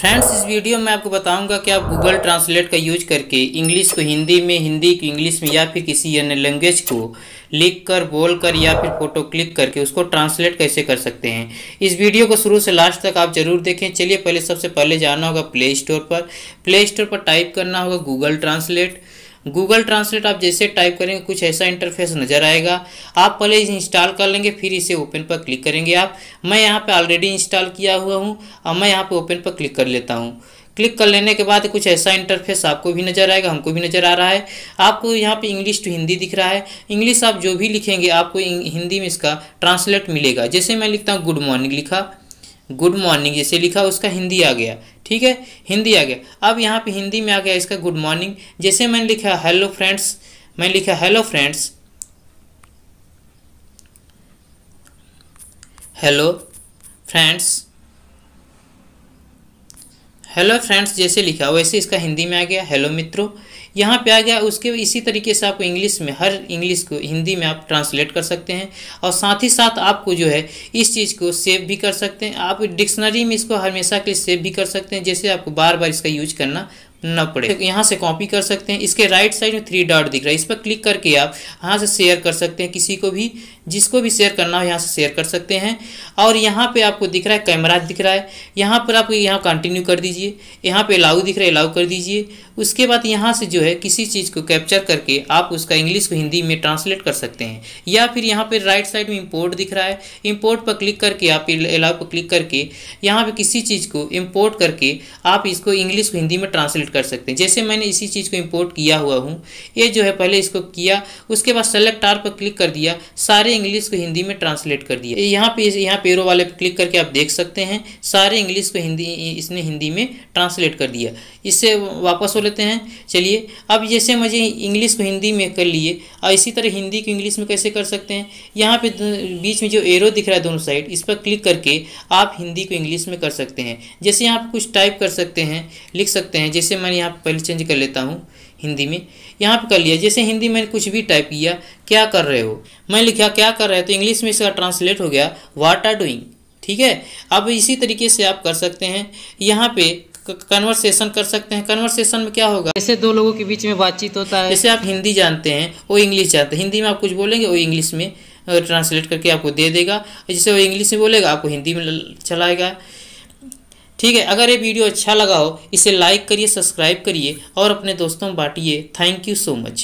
friends इस video में आपको बताऊंगा कि आप गूगल ट्रांसलेट का यूज करके इंग्लिश को हिंदी में हिंदी को इंग्लिश में या फिर किसी अन्य लैंग्वेज को लिख कर बोल कर या फिर फोटो क्लिक करके उसको ट्रांसलेट कैसे कर सकते हैं इस वीडियो को शुरू से लास्ट तक आप जरूर देखें चलिए पहले सबसे पहले जाना होगा प्ले स्टोर पर प्ले स्टोर पर टाइप करना होगा गूगल ट्रांसलेट गूगल ट्रांसलेट आप जैसे टाइप करेंगे कुछ ऐसा इंटरफेस नज़र आएगा आप पहले इसे इंस्टॉल कर लेंगे फिर इसे ओपन पर क्लिक करेंगे आप मैं यहाँ पे ऑलरेडी इंस्टॉल किया हुआ हूँ और मैं यहाँ पे ओपन पर क्लिक कर लेता हूँ क्लिक कर लेने के बाद कुछ ऐसा इंटरफेस आपको भी नज़र आएगा हमको भी नज़र आ रहा है आपको यहाँ पे इंग्लिश टू हिंदी दिख रहा है इंग्लिश आप जो भी लिखेंगे आपको हिंदी में इसका ट्रांसलेट मिलेगा जैसे मैं लिखता हूँ गुड मॉर्निंग लिखा गुड मॉर्निंग जैसे लिखा उसका हिंदी आ गया ठीक है हिंदी आ गया अब यहाँ पे हिंदी में आ गया इसका गुड मॉर्निंग जैसे मैंने लिखा हेलो फ्रेंड्स मैंने लिखा hello friends hello friends hello friends जैसे लिखा वैसे इसका हिंदी में आ गया हेलो मित्रों यहाँ पे आ गया उसके इसी तरीके से आपको इंग्लिश में हर इंग्लिश को हिंदी में आप ट्रांसलेट कर सकते हैं और साथ ही साथ आपको जो है इस चीज़ को सेव भी कर सकते हैं आप डिक्शनरी में इसको हमेशा के लिए सेव भी कर सकते हैं जैसे आपको बार बार इसका यूज करना न पड़े यहाँ से कॉपी कर सकते हैं इसके राइट साइड में थ्री डॉट दिख रहा है इस पर क्लिक करके आप यहाँ से शेयर कर सकते हैं किसी को भी जिसको भी शेयर करना हो यहाँ से शेयर कर सकते हैं और यहाँ पे आपको दिख रहा है कैमरा दिख रहा है यहाँ पर आप यहाँ कंटिन्यू कर दीजिए यहाँ पे अलाउ दिख रहा है अलाउ कर दीजिए उसके बाद यहाँ से जो है किसी चीज़ को कैप्चर करके आप उसका इंग्लिश को हिंदी में ट्रांसलेट कर सकते हैं या फिर यहाँ पर राइट साइड में इम्पोर्ट दिख रहा है इम्पोर्ट पर क्लिक करके आप अलाउ पर क्लिक करके यहाँ पर किसी चीज़ को इम्पोर्ट करके आप इसको इंग्लिश को हिंदी में ट्रांसलेट सेलेक्ट कर सकते हैं जैसे मैंने इसी चीज़ को इंपोर्ट किया हुआ हूँ ये जो है पहले इसको किया उसके बाद सेलेक्ट आर पर क्लिक कर दिया सारे इंग्लिश को हिंदी में ट्रांसलेट कर दिया यहाँ पे यहाँ पेरो वाले पर क्लिक करके आप देख सकते हैं सारे इंग्लिश को हिंदी इसने हिंदी में ट्रांसलेट कर दिया इससे वापस हो लेते हैं चलिए अब जैसे मुझे इंग्लिश को हिंदी में कर लिए और इसी तरह हिंदी को इंग्लिश में कैसे कर सकते हैं यहाँ पे बीच में जो एरो दिख रहा है दोनों साइड इस पर क्लिक करके आप हिंदी को इंग्लिश में कर सकते हैं जैसे यहाँ पर कुछ टाइप कर सकते हैं लिख सकते हैं जैसे मैंने यहाँ पहले चेंज कर लेता हूँ हिंदी में यहाँ पे कर लिया जैसे हिंदी मैंने कुछ भी टाइप किया क्या कर रहे हो मैं लिखा क्या कर रहे हो तो इंग्लिश में इसका ट्रांसलेट हो गया वाट आर डूइंग ठीक है अब इसी तरीके से आप कर सकते हैं यहाँ पे कन्वर्सेशन कर सकते हैं कन्वर्सेशन में क्या होगा जैसे दो लोगों के बीच में बातचीत होता है जैसे आप हिंदी जानते हैं वो इंग्लिश जानते हैं हिंदी में आप कुछ बोलेंगे वो इंग्लिश में ट्रांसलेट करके आपको दे देगा जैसे वो इंग्लिश में बोलेगा आपको हिंदी में चलाएगा ठीक है अगर ये वीडियो अच्छा लगा हो इसे लाइक करिए सब्सक्राइब करिए और अपने दोस्तों में बांटिए थैंक यू सो मच